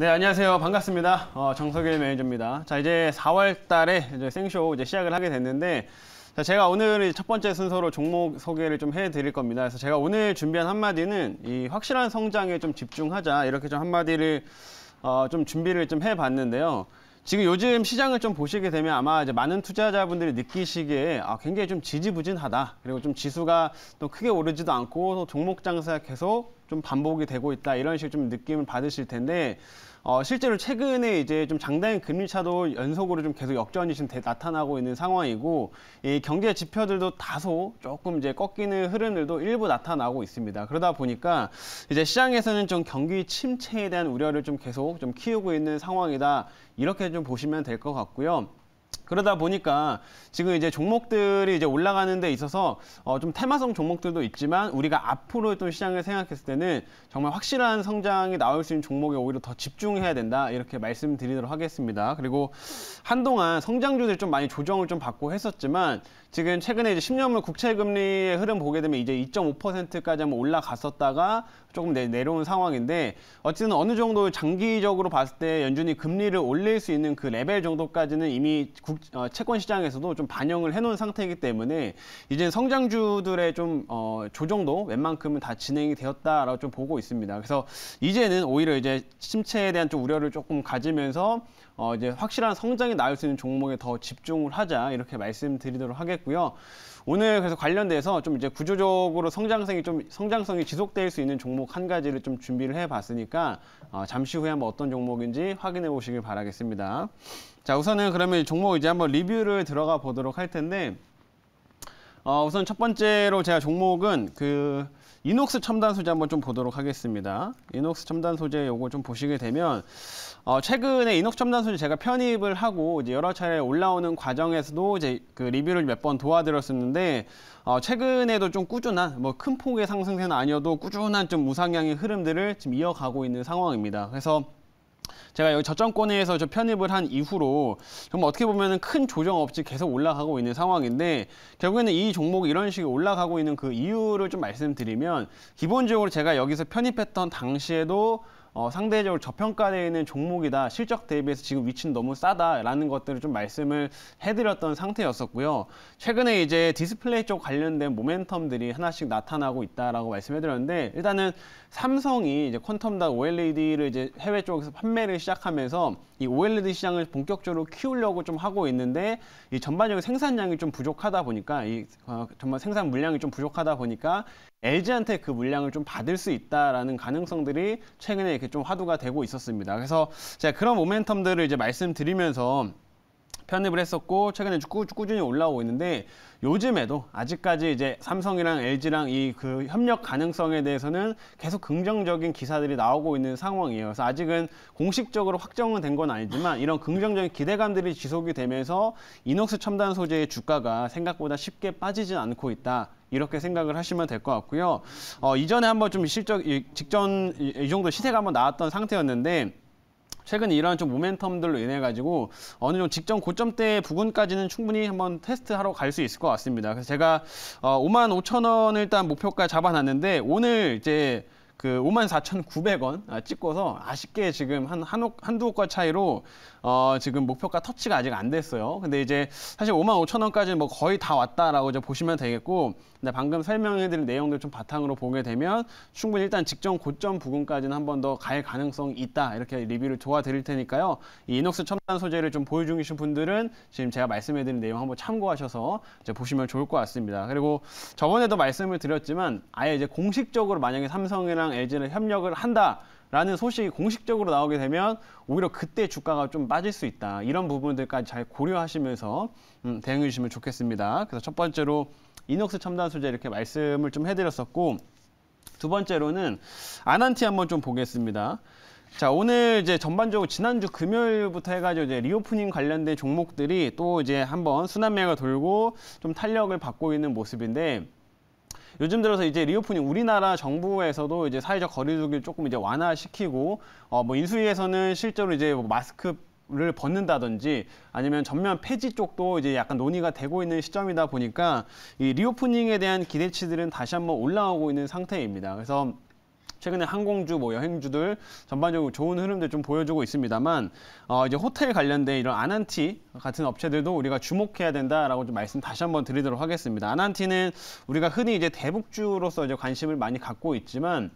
네, 안녕하세요. 반갑습니다. 어, 정석일 매니저입니다. 자, 이제 4월 달에 이제 생쇼 이제 시작을 하게 됐는데, 자, 제가 오늘 첫 번째 순서로 종목 소개를 좀 해드릴 겁니다. 그래서 제가 오늘 준비한 한마디는 이 확실한 성장에 좀 집중하자. 이렇게 좀 한마디를, 어, 좀 준비를 좀 해봤는데요. 지금 요즘 시장을 좀 보시게 되면 아마 이제 많은 투자자분들이 느끼시기에 아, 굉장히 좀 지지부진하다. 그리고 좀 지수가 또 크게 오르지도 않고 종목 장사 계속 좀 반복이 되고 있다. 이런 식으로 좀 느낌을 받으실 텐데, 어, 실제로 최근에 이제 좀 장단 금리 차도 연속으로 좀 계속 역전이 지금 대, 나타나고 있는 상황이고 이 경제 지표들도 다소 조금 이제 꺾이는 흐름들도 일부 나타나고 있습니다. 그러다 보니까 이제 시장에서는 좀 경기 침체에 대한 우려를 좀 계속 좀 키우고 있는 상황이다 이렇게 좀 보시면 될 것 같고요. 그러다 보니까 지금 이제 종목들이 이제 올라가는 데 있어서 어, 좀 테마성 종목들도 있지만 우리가 앞으로 또 시장을 생각했을 때는 정말 확실한 성장이 나올 수 있는 종목에 오히려 더 집중해야 된다 이렇게 말씀드리도록 하겠습니다. 그리고 한동안 성장주들 좀 많이 조정을 좀 받고 했었지만 지금 최근에 이제 10년물 국채 금리의 흐름 보게 되면 이제 2.5%까지 한번 올라갔었다가 조금 내, 내려온 상황인데 어쨌든 어느 정도 장기적으로 봤을 때 연준이 금리를 올릴 수 있는 그 레벨 정도까지는 이미 국, 어, 채권 시장에서도 좀 반영을 해놓은 상태이기 때문에 이제 성장주들의 좀 어, 조정도 웬만큼은 다 진행이 되었다라고 좀 보고 있습니다. 그래서 이제는 오히려 이제 침체에 대한 좀 우려를 조금 가지면서 어, 이제 확실한 성장이 나올 수 있는 종목에 더 집중을 하자 이렇게 말씀드리도록 하겠고요. 오늘 그래서 관련돼서 좀 이제 구조적으로 성장성이 좀 성장성이 지속될 수 있는 종목 한 가지를 좀 준비를 해봤으니까 어, 잠시 후에 한번 어떤 종목인지 확인해 보시길 바라겠습니다. 자 우선은 그러면 종목 이제 한번 리뷰를 들어가 보도록 할 텐데 어, 우선 첫 번째로 제가 종목은 그 이녹스 첨단 소재 한번 좀 보도록 하겠습니다. 이녹스 첨단 소재 요거 좀 보시게 되면 어, 최근에 이녹스 첨단 소재 제가 편입을 하고 이제 여러 차례 올라오는 과정에서도 이제 그 리뷰를 몇 번 도와드렸었는데 어, 최근에도 좀 꾸준한 뭐 큰 폭의 상승세는 아니어도 꾸준한 좀 우상향의 흐름들을 지금 이어가고 있는 상황입니다. 그래서 제가 여기 저점권에서 저 편입을 한 이후로 정말 어떻게 보면 큰 조정 없이 계속 올라가고 있는 상황인데 결국에는 이 종목이 이런 식으로 올라가고 있는 그 이유를 좀 말씀드리면 기본적으로 제가 여기서 편입했던 당시에도 어, 상대적으로 저평가되어 있는 종목이다. 실적 대비해서 지금 위치는 너무 싸다라는 것들을 좀 말씀을 해드렸던 상태였었고요. 최근에 이제 디스플레이 쪽 관련된 모멘텀들이 하나씩 나타나고 있다라고 말씀해드렸는데 일단은 삼성이 이제 퀀텀닷 OLED를 이제 해외 쪽에서 판매를 시작하면서 이 OLED 시장을 본격적으로 키우려고 좀 하고 있는데 이 전반적인 생산량이 좀 부족하다 보니까 이 어, 정말 생산 물량이 좀 부족하다 보니까 LG한테 그 물량을 좀 받을 수 있다라는 가능성들이 최근에 이렇게 좀 화두가 되고 있었습니다. 그래서 제가 그런 모멘텀들을 이제 말씀드리면서 편입을 했었고 최근에 꾸, 준히 올라오고 있는데 요즘에도 아직까지 이제 삼성이랑 LG랑 이 그 협력 가능성에 대해서는 계속 긍정적인 기사들이 나오고 있는 상황이에요. 그래서 아직은 공식적으로 확정은 된 건 아니지만 이런 긍정적인 기대감들이 지속이 되면서 이녹스 첨단 소재의 주가가 생각보다 쉽게 빠지진 않고 있다. 이렇게 생각을 하시면 될 것 같고요. 어, 이전에 한번 좀 실적 직전 이 정도 시세가 한번 나왔던 상태였는데 최근 이러한 좀 모멘텀들로 인해 가지고 어느 정도 직전 고점대 부근까지는 충분히 한번 테스트하러 갈 수 있을 것 같습니다. 그래서 제가 어, 5만 5천 원을 일단 목표가 잡아놨는데 오늘 이제 그 54,900원 아, 찍고서 아쉽게 지금 한, 한 한두 호가 차이로 어, 지금 목표가 터치가 아직 안 됐어요. 근데 이제 사실 55,000원까지는 뭐 거의 다 왔다라고 이제 보시면 되겠고 근데 방금 설명해드린 내용들 좀 바탕으로 보게 되면 충분히 일단 직전 고점 부근까지는 한 번 더 갈 가능성이 있다 이렇게 리뷰를 도와드릴 테니까요. 이 이녹스 첨단 소재를 좀 보유 중이신 분들은 지금 제가 말씀해드린 내용 한번 참고하셔서 이제 보시면 좋을 것 같습니다. 그리고 저번에도 말씀을 드렸지만 아예 이제 공식적으로 만약에 삼성이랑 삼성이랑 LG는 협력을 한다. 라는 소식이 공식적으로 나오게 되면 오히려 그때 주가가 좀 빠질 수 있다. 이런 부분들까지 잘 고려하시면서 음, 대응해 주시면 좋겠습니다. 그래서 첫 번째로 이녹스 첨단 소재 이렇게 말씀을 좀 해드렸었고 두 번째로는 아난티 한번 좀 보겠습니다. 자 오늘 이제 전반적으로 지난주 금요일부터 해가지고 이제 리오프닝 관련된 종목들이 또 이제 한번 순환매가 돌고 좀 탄력을 받고 있는 모습인데 요즘 들어서 이제 리오프닝 우리나라 정부에서도 이제 사회적 거리두기를 조금 이제 완화시키고 어 뭐 인수위에서는 실제로 이제 뭐 마스크 를 벗는다든지 아니면 전면 폐지 쪽도 이제 약간 논의가 되고 있는 시점이다 보니까 이 리오프닝에 대한 기대치들은 다시 한번 올라오고 있는 상태입니다. 그래서 최근에 항공주, 뭐 여행주들 전반적으로 좋은 흐름들 좀 보여주고 있습니다만 어, 이제 호텔 관련된 이런 아난티 같은 업체들도 우리가 주목해야 된다라고 좀 말씀 다시 한번 드리도록 하겠습니다. 아난티는 우리가 흔히 이제 대북주로서 이제 관심을 많이 갖고 있지만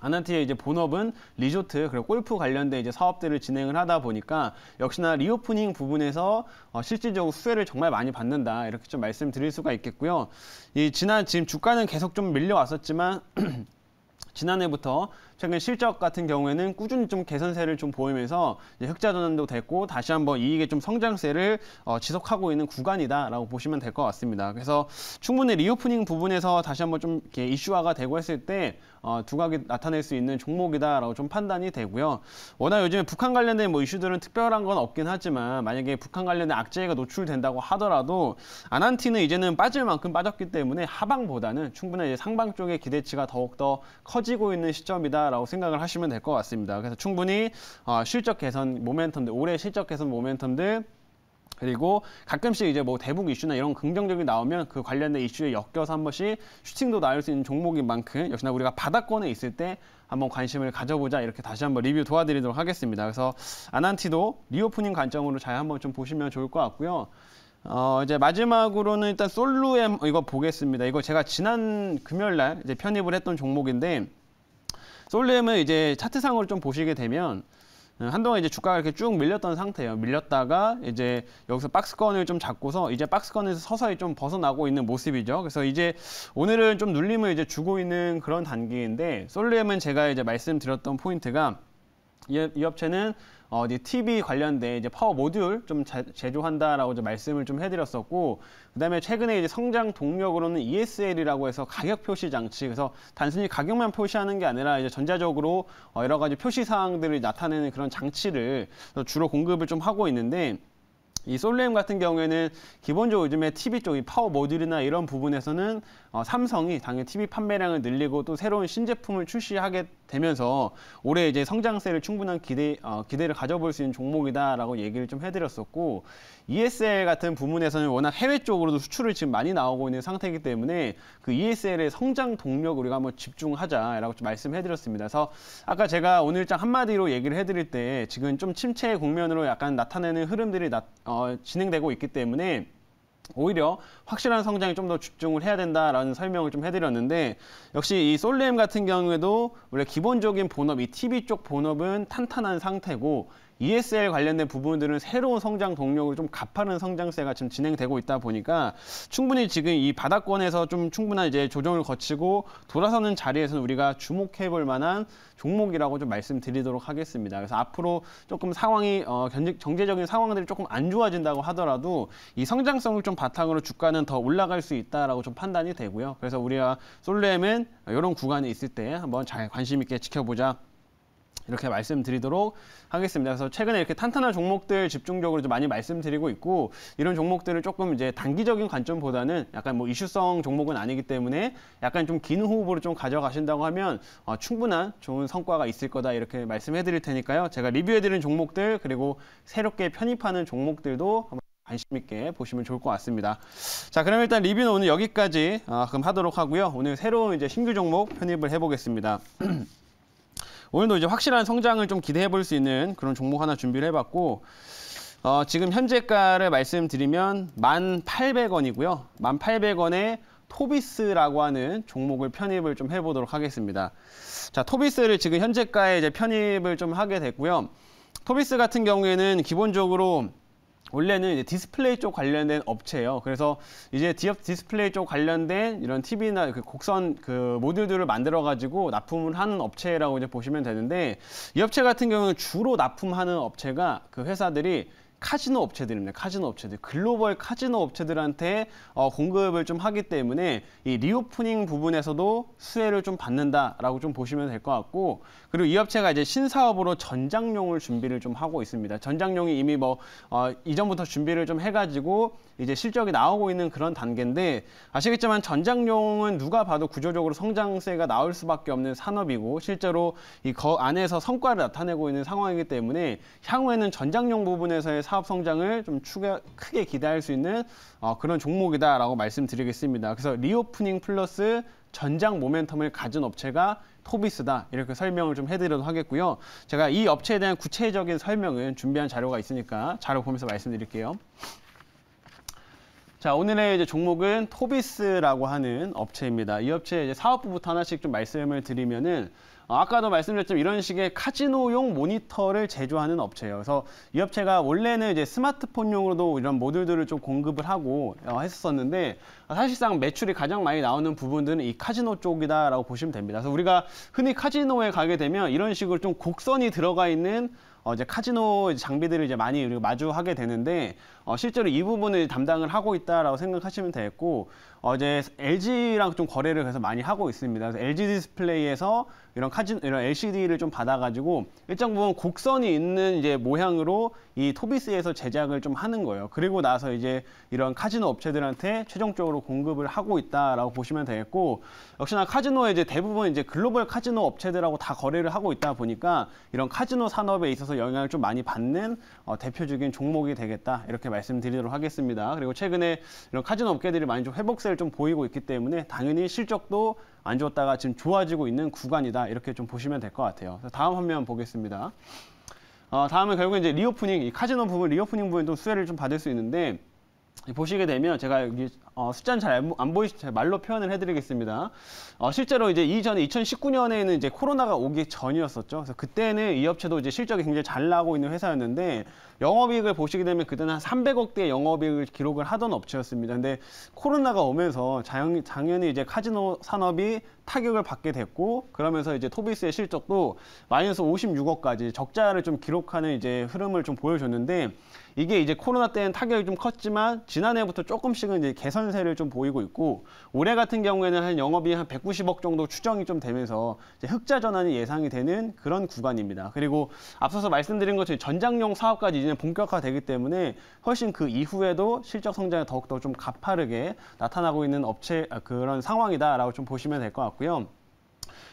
아난티의 이제 본업은 리조트 그리고 골프 관련된 이제 사업들을 진행을 하다 보니까 역시나 리오프닝 부분에서 어, 실질적으로 수혜를 정말 많이 받는다 이렇게 좀 말씀드릴 수가 있겠고요. 이 지난 지금 주가는 계속 좀 밀려왔었지만 지난해부터 최근 실적 같은 경우에는 꾸준히 좀 개선세를 좀 보이면서 흑자 전환도 됐고 다시 한번 이익의 좀 성장세를 어, 지속하고 있는 구간이다라고 보시면 될 것 같습니다. 그래서 충분히 리오프닝 부분에서 다시 한번 좀 이렇게 이슈화가 되고 했을 때 어, 두각이 나타낼 수 있는 종목이다라고 좀 판단이 되고요. 워낙 요즘에 북한 관련된 뭐 이슈들은 특별한 건 없긴 하지만 만약에 북한 관련된 악재가 노출된다고 하더라도 아난티는 이제는 빠질 만큼 빠졌기 때문에 하방보다는 충분히 상방 쪽의 기대치가 더욱더 커지고 있는 시점이다. 있다라고 생각을 하시면 될 것 같습니다. 그래서 충분히 어, 실적 개선 모멘텀들, 올해 실적 개선 모멘텀들 그리고 가끔씩 이제 뭐 대북 이슈나 이런 긍정적인 나오면 그 관련된 이슈에 엮여서 한 번씩 슈팅도 나올 수 있는 종목인 만큼 역시나 우리가 바닥권에 있을 때 한번 관심을 가져보자 이렇게 다시 한번 리뷰 도와드리도록 하겠습니다. 그래서 아난티도 리오프닝 관점으로 잘 한번 좀 보시면 좋을 것 같고요. 어 이제 마지막으로는 일단 솔루엠 이거 보겠습니다. 이거 제가 지난 금요일 날 이제 편입을 했던 종목인데 솔리엠은 이제 차트상으로 좀 보시게 되면 어, 한동안 이제 주가가 이렇게 쭉 밀렸던 상태예요. 밀렸다가 이제 여기서 박스권을 좀 잡고서 이제 박스권에서 서서히 좀 벗어나고 있는 모습이죠. 그래서 이제 오늘은 좀 눌림을 이제 주고 있는 그런 단계인데 솔리엠은 제가 이제 말씀드렸던 포인트가 이, 이 업체는 어, 이제 TV 관련된 이제 파워 모듈 좀 자, 제조한다라고 이 말씀을 좀 해드렸었고, 그 다음에 최근에 이제 성장 동력으로는 ESL이라고 해서 가격 표시 장치, 그래서 단순히 가격만 표시하는 게 아니라 이제 전자적으로 어, 여러 가지 표시 사항들을 나타내는 그런 장치를 주로 공급을 좀 하고 있는데, 이 솔레임 같은 경우에는 기본적으로 요즘에 TV 쪽, 이 파워 모듈이나 이런 부분에서는 어, 삼성이 당연히 TV 판매량을 늘리고 또 새로운 신제품을 출시하게 되면서 올해 이제 성장세를 충분한 기대, 어, 기대를 가져볼 수 있는 종목이다라고 얘기를 좀 해드렸었고 ESL 같은 부분에서는 워낙 해외 쪽으로도 수출을 지금 많이 나오고 있는 상태이기 때문에 그 ESL의 성장 동력 우리가 한번 집중하자라고 좀 말씀해드렸습니다. 그래서 아까 제가 오늘장 한마디로 얘기를 해드릴 때 지금 좀 침체의 국면으로 약간 나타내는 흐름들이 나, 어, 어, 진행되고 있기 때문에 오히려 확실한 성장에 좀 더 집중을 해야 된다라는 설명을 좀 해드렸는데 역시 이 솔렘 같은 경우에도 원래 기본적인 본업, 이 TV 쪽 본업은 탄탄한 상태고 ESL 관련된 부분들은 새로운 성장 동력을 좀 갚아는 성장세가 지금 진행되고 있다 보니까 충분히 지금 이 바닥권에서 좀 충분한 이제 조정을 거치고 돌아서는 자리에서는 우리가 주목해 볼 만한 종목이라고 좀 말씀드리도록 하겠습니다. 그래서 앞으로 조금 상황이 어, 경제적인 상황들이 조금 안 좋아진다고 하더라도 이 성장성을 좀 바탕으로 주가는 더 올라갈 수 있다라고 좀 판단이 되고요. 그래서 우리가 솔렘은 이런 구간이 있을 때 한번 잘 관심 있게 지켜보자 이렇게 말씀드리도록 하겠습니다. 그래서 최근에 이렇게 탄탄한 종목들 집중적으로 좀 많이 말씀드리고 있고 이런 종목들을 조금 이제 단기적인 관점보다는 약간 뭐 이슈성 종목은 아니기 때문에 약간 좀 긴 호흡으로 좀 가져가신다고 하면 어, 충분한 좋은 성과가 있을 거다 이렇게 말씀해 드릴 테니까요. 제가 리뷰해 드린 종목들 그리고 새롭게 편입하는 종목들도 한번 관심 있게 보시면 좋을 것 같습니다. 자, 그럼 일단 리뷰는 오늘 여기까지 아, 그럼 하도록 하고요. 오늘 새로운 이제 신규 종목 편입을 해보겠습니다. 오늘도 이제 확실한 성장을 좀 기대해 볼 수 있는 그런 종목 하나 준비를 해봤고 어, 지금 현재가를 말씀드리면 1,800원이고요. 1,800원에 토비스라고 하는 종목을 편입을 좀 해보도록 하겠습니다. 자, 토비스를 지금 현재가에 이제 편입을 좀 하게 됐고요. 토비스 같은 경우에는 기본적으로 원래는 이제 디스플레이 쪽 관련된 업체예요. 그래서 이제 디스플레이 쪽 관련된 이런 TV나 그 곡선 그 모듈들을 만들어 가지고 납품을 하는 업체라고 이제 보시면 되는데 이 업체 같은 경우는 주로 납품하는 업체가 그 회사들이 카지노 업체들입니다. 카지노 업체들 글로벌 카지노 업체들한테 어, 공급을 좀 하기 때문에 이 리오프닝 부분에서도 수혜를 좀 받는다라고 좀 보시면 될 것 같고 그리고 이 업체가 이제 신사업으로 전장용을 준비를 좀 하고 있습니다. 전장용이 이미 뭐 어, 이전부터 준비를 좀 해가지고 이제 실적이 나오고 있는 그런 단계인데 아시겠지만 전장용은 누가 봐도 구조적으로 성장세가 나올 수밖에 없는 산업이고 실제로 이 거 안에서 성과를 나타내고 있는 상황이기 때문에 향후에는 전장용 부분에서의 사 사업 성장을 좀 추가, 크게 기대할 수 있는 어, 그런 종목이다라고 말씀드리겠습니다. 그래서 리오프닝 플러스 전장 모멘텀을 가진 업체가 토비스다 이렇게 설명을 좀 해드려도 하겠고요. 제가 이 업체에 대한 구체적인 설명은 준비한 자료가 있으니까 자료 보면서 말씀드릴게요. 자 오늘의 이제 종목은 토비스라고 하는 업체입니다. 이 업체 이제 사업부부터 하나씩 좀 말씀을 드리면은 어, 아까도 말씀드렸지만 이런 식의 카지노용 모니터를 제조하는 업체예요. 그래서 이 업체가 원래는 이제 스마트폰용으로도 이런 모듈들을 좀 공급을 하고 어, 했었는데 사실상 매출이 가장 많이 나오는 부분들은 이 카지노 쪽이다라고 보시면 됩니다. 그래서 우리가 흔히 카지노에 가게 되면 이런 식으로 좀 곡선이 들어가 있는 어, 이제 카지노 장비들을 이제 많이 우리가 마주하게 되는데 어, 실제로 이 부분을 담당을 하고 있다라고 생각하시면 되겠고 어, 제 LG랑 좀 거래를 해서 많이 하고 있습니다. 그래서 LG 디스플레이에서 이런 카진 이런 LCD를 좀 받아가지고 일정 부분 곡선이 있는 이제 모양으로 이 토비스에서 제작을 좀 하는 거예요. 그리고 나서 이제 이런 카지노 업체들한테 최종적으로 공급을 하고 있다라고 보시면 되겠고 역시나 카지노의 이제 대부분 이제 글로벌 카지노 업체들하고 다 거래를 하고 있다 보니까 이런 카지노 산업에 있어서 영향을 좀 많이 받는 어, 대표적인 종목이 되겠다 이렇게. 말씀드리도록 하겠습니다. 그리고 최근에 이런 카지노 업계들이 많이 좀 회복세를 좀 보이고 있기 때문에 당연히 실적도 안 좋았다가 지금 좋아지고 있는 구간이다. 이렇게 좀 보시면 될 것 같아요. 다음 화면 보겠습니다. 어, 다음은 결국 이제 리오프닝, 이 카지노 부분, 리오프닝 부분도 수혜를 좀 받을 수 있는데 보시게 되면 제가 여기 어, 숫자는 잘 안 보이시 제 말로 표현을 해드리겠습니다. 어, 실제로 이제 이전에 2019년에는 이제 코로나가 오기 전이었었죠. 그래서 그때는 이 업체도 이제 실적이 굉장히 잘 나고 있는 회사였는데 영업이익을 보시게 되면 그때는 한 300억대 영업이익을 기록을 하던 업체였습니다. 근데 코로나가 오면서 자연, 당연히 이제 카지노 산업이 타격을 받게 됐고 그러면서 이제 토비스의 실적도 마이너스 56억까지 적자를 좀 기록하는 이제 흐름을 좀 보여줬는데 이게 이제 코로나 때는 타격이 좀 컸지만 지난해부터 조금씩은 이제 개선세를 좀 보이고 있고 올해 같은 경우에는 한 영업이 한 190억 정도 추정이 좀 되면서 흑자 전환이 예상이 되는 그런 구간입니다. 그리고 앞서서 말씀드린 것처럼 전장용 사업까지 이제 본격화되기 때문에 훨씬 그 이후에도 실적 성장이 더욱더 좀 가파르게 나타나고 있는 업체 아, 그런 상황이다라고 좀 보시면 될 것 같고요.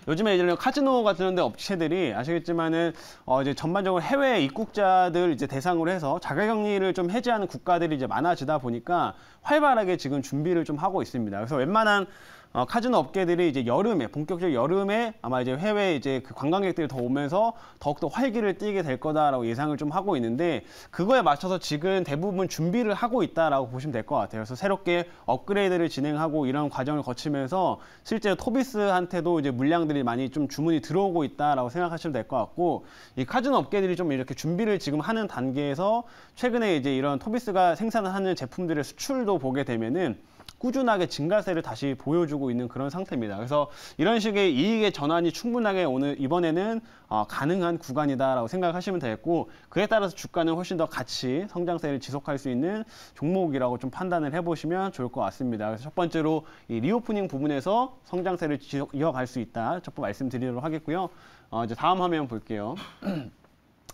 요즘에 예를 들면 카지노 같은 데 업체들이 아시겠지만은 어 이제 전반적으로 해외 입국자들 이제 대상으로 해서 자가격리를 좀 해제하는 국가들이 이제 많아지다 보니까 활발하게 지금 준비를 좀 하고 있습니다. 그래서 웬만한 어, 카지노 업계들이 이제 여름에 본격적 여름에 아마 이제 해외 이제 그 관광객들이 더 오면서 더욱더 활기를 띠게 될 거다라고 예상을 좀 하고 있는데 그거에 맞춰서 지금 대부분 준비를 하고 있다라고 보시면 될 것 같아요. 그래서 새롭게 업그레이드를 진행하고 이런 과정을 거치면서 실제 토비스한테도 이제 물량들이 많이 좀 주문이 들어오고 있다라고 생각하시면 될 것 같고 이 카지노 업계들이 좀 이렇게 준비를 지금 하는 단계에서 최근에 이제 이런 토비스가 생산하는 제품들의 수출도 보게 되면은 꾸준하게 증가세를 다시 보여주고 있는 그런 상태입니다. 그래서 이런 식의 이익의 전환이 충분하게 오늘 이번에는 어, 가능한 구간이다라고 생각하시면 되겠고 그에 따라서 주가는 훨씬 더 같이 성장세를 지속할 수 있는 종목이라고 좀 판단을 해보시면 좋을 것 같습니다. 그래서 첫 번째로 이 리오프닝 부분에서 성장세를 지속 이어갈 수 있다. 첫번 말씀드리도록 하겠고요. 어, 이제 다음 화면 볼게요.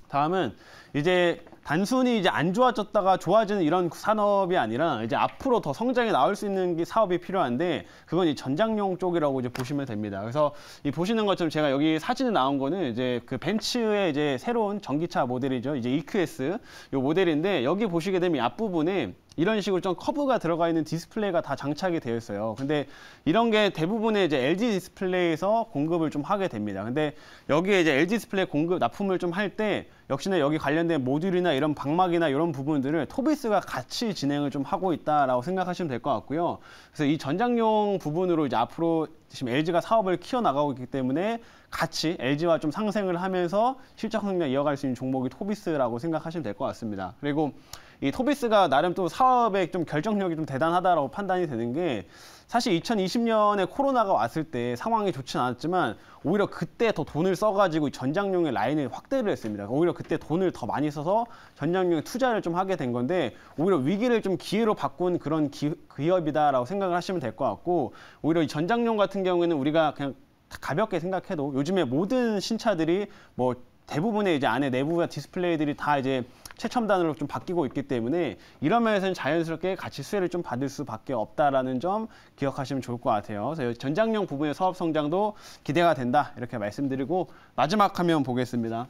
다음은 이제 단순히 이제 안 좋아졌다가 좋아지는 이런 산업이 아니라 이제 앞으로 더 성장이 나올 수 있는 사업이 필요한데 그건 이 전장용 쪽이라고 이제 보시면 됩니다. 그래서 이 보시는 것처럼 제가 여기 사진에 나온 거는 이제 그 벤츠의 이제 새로운 전기차 모델이죠. 이제 EQS 요 모델인데 여기 보시게 되면 앞부분에 이런 식으로 좀 커브가 들어가 있는 디스플레이가 다 장착이 되어 있어요. 근데 이런 게 대부분의 이제 LG 디스플레이에서 공급을 좀 하게 됩니다. 근데 여기에 이제 LG 디스플레이 공급 납품을 좀할때 역시나 여기 관련된 모듈이나 이런 방막이나 이런 부분들을 토비스가 같이 진행을 좀 하고 있다라고 생각하시면 될 것 같고요. 그래서 이 전장용 부분으로 이제 앞으로 지금 LG가 사업을 키워나가고 있기 때문에 같이 LG와 좀 상생을 하면서 실적 성장 이어갈 수 있는 종목이 토비스라고 생각하시면 될 것 같습니다. 그리고 이 토비스가 나름 또 사업의 좀 결정력이 좀 대단하다라고 판단이 되는 게 사실 2020년에 코로나가 왔을 때 상황이 좋진 않았지만 오히려 그때 더 돈을 써가지고 전장용의 라인을 확대를 했습니다. 그러니까 오히려 그때 돈을 더 많이 써서 전장용에 투자를 좀 하게 된 건데 오히려 위기를 좀 기회로 바꾼 그런 기, 기업이다라고 생각을 하시면 될 것 같고 오히려 이 전장용 같은 경우에는 우리가 그냥 가볍게 생각해도 요즘에 모든 신차들이 뭐 대부분의 이제 안에 내부가 디스플레이들이 다 이제 최첨단으로 좀 바뀌고 있기 때문에 이런 면에서는 자연스럽게 같이 수혜를 좀 받을 수밖에 없다라는 점 기억하시면 좋을 것 같아요. 그래서 전장용 부분의 사업 성장도 기대가 된다 이렇게 말씀드리고 마지막 화면 보겠습니다.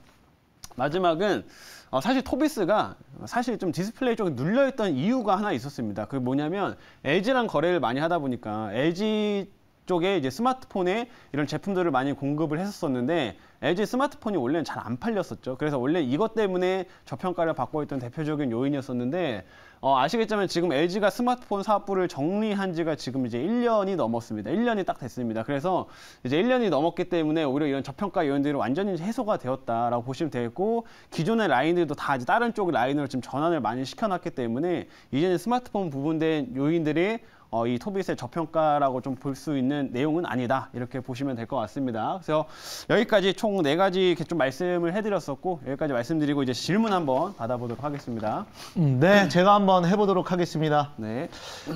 마지막은 어, 사실 토비스가 사실 좀 디스플레이 쪽에 눌려있던 이유가 하나 있었습니다. 그게 뭐냐면 LG랑 거래를 많이 하다 보니까 LG 쪽에 이제 스마트폰에 이런 제품들을 많이 공급을 했었었는데 LG 스마트폰이 원래는 잘 안 팔렸었죠. 그래서 원래 이것 때문에 저평가를 받고 있던 대표적인 요인이었었는데 어, 아시겠지만 지금 LG가 스마트폰 사업부를 정리한 지가 지금 이제 1년이 넘었습니다. 1년이 딱 됐습니다. 그래서 이제 1년이 넘었기 때문에 오히려 이런 저평가 요인들이 완전히 해소가 되었다라고 보시면 되고 기존의 라인들도 다 이제 다른 쪽 라인으로 지금 전환을 많이 시켜놨기 때문에 이제는 스마트폰 부분된 요인들이 어, 이토비스의 저평가라고 좀 볼 수 있는 내용은 아니다 이렇게 보시면 될 것 같습니다. 그래서 여기까지 총 네 가지 이렇게 좀 말씀을 해드렸었고 여기까지 말씀드리고 이제 질문 한번 받아보도록 하겠습니다. 음, 네, 제가 한번 해보도록 하겠습니다. 네.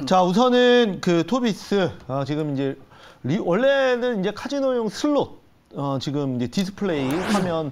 자, 우선은 그 토비스 어, 지금 이제 리, 원래는 이제 카지노용 슬롯 어, 지금 이제 디스플레이 하면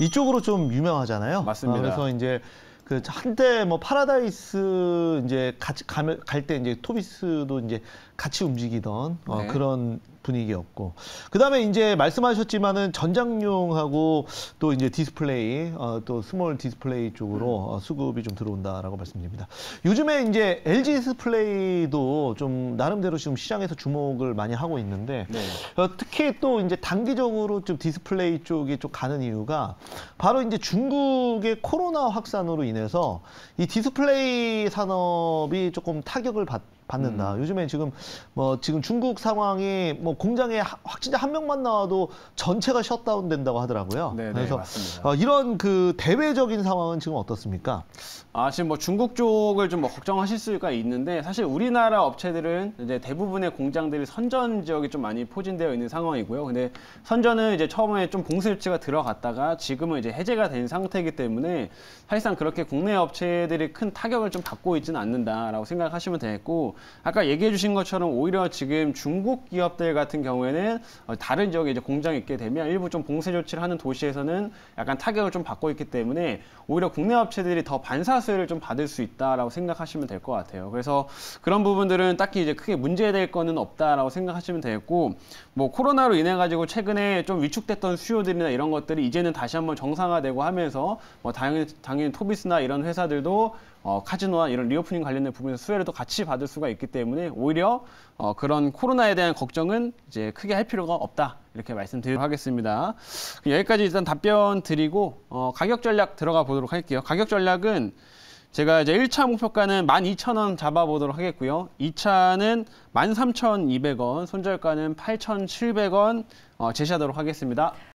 이쪽으로 좀 유명하잖아요. 맞습니다. 어, 그래서 이제 그 한때 뭐 파라다이스 이제 같이 갈때 이제 토비스도 이제 같이 움직이던 어, 네. 그런 분위기였고 그다음에 이제 말씀하셨지만은 전장용하고 또 이제 디스플레이 어, 또 스몰 디스플레이 쪽으로 음. 어, 수급이 좀 들어온다라고 말씀드립니다. 요즘에 이제 LG 디스플레이도 좀 나름대로 지금 시장에서 주목을 많이 하고 있는데 네. 어, 특히 또 이제 단기적으로 좀 디스플레이 쪽이 좀 가는 이유가 바로 이제 중국의 코로나 확산으로 인해서 이 디스플레이 산업이 조금 타격을 받 받는다. 음. 요즘에 지금 뭐 지금 중국 상황이 뭐 공장에 확진자 한 명만 나와도 전체가 셧다운 된다고 하더라고요. 네, 네 그래서 어, 이런 그 대외적인 상황은 지금 어떻습니까? 아 지금 뭐 중국 쪽을 좀뭐 걱정하실 수가 있는데 사실 우리나라 업체들은 이제 대부분의 공장들이 선전 지역이 좀 많이 포진되어 있는 상황이고요. 근데 선전은 이제 처음에 좀 봉쇄 조치가 들어갔다가 지금은 이제 해제가 된 상태이기 때문에 사실상 그렇게 국내 업체들이 큰 타격을 좀 받고 있지는 않는다라고 생각하시면 되겠고 아까 얘기해 주신 것처럼 오히려 지금 중국 기업들 같은 경우에는 어, 다른 지역에 이제 공장이 있게 되면 일부 좀 봉쇄 조치를 하는 도시에서는 약간 타격을 좀 받고 있기 때문에 오히려 국내 업체들이 더 반사 수를좀 받을 수 있다라고 생각하시면 될 것 같아요. 그래서 그런 부분들은 딱히 이제 크게 문제될 거는 없다라고 생각하시면 되겠고 뭐 코로나로 인해 가지고 최근에 좀 위축됐던 수요들이나 이런 것들이 이제는 다시 한번 정상화되고 하면서 뭐 당연히 당연히 토비스나 이런 회사들도 어, 카지노와 이런 리오프닝 관련된 부분에서 수혜를 또 같이 받을 수가 있기 때문에 오히려 어, 그런 코로나에 대한 걱정은 이제 크게 할 필요가 없다 이렇게 말씀드리도록 하겠습니다. 그 여기까지 일단 답변 드리고 어, 가격 전략 들어가 보도록 할게요. 가격 전략은 제가 이제 1차 목표가는 12,000원 잡아보도록 하겠고요. 2차는 13,200원, 손절가는 8,700원 어, 제시하도록 하겠습니다.